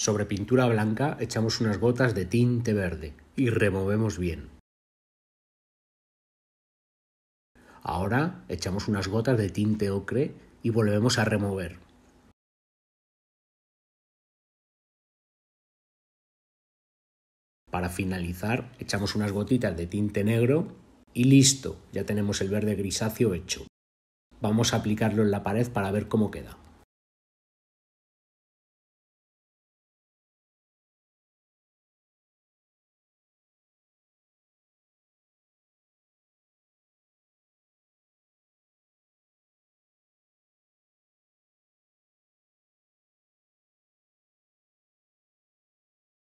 Sobre pintura blanca echamos unas gotas de tinte verde y removemos bien. Ahora echamos unas gotas de tinte ocre y volvemos a remover. Para finalizar, echamos unas gotitas de tinte negro y listo, ya tenemos el verde grisáceo hecho. Vamos a aplicarlo en la pared para ver cómo queda.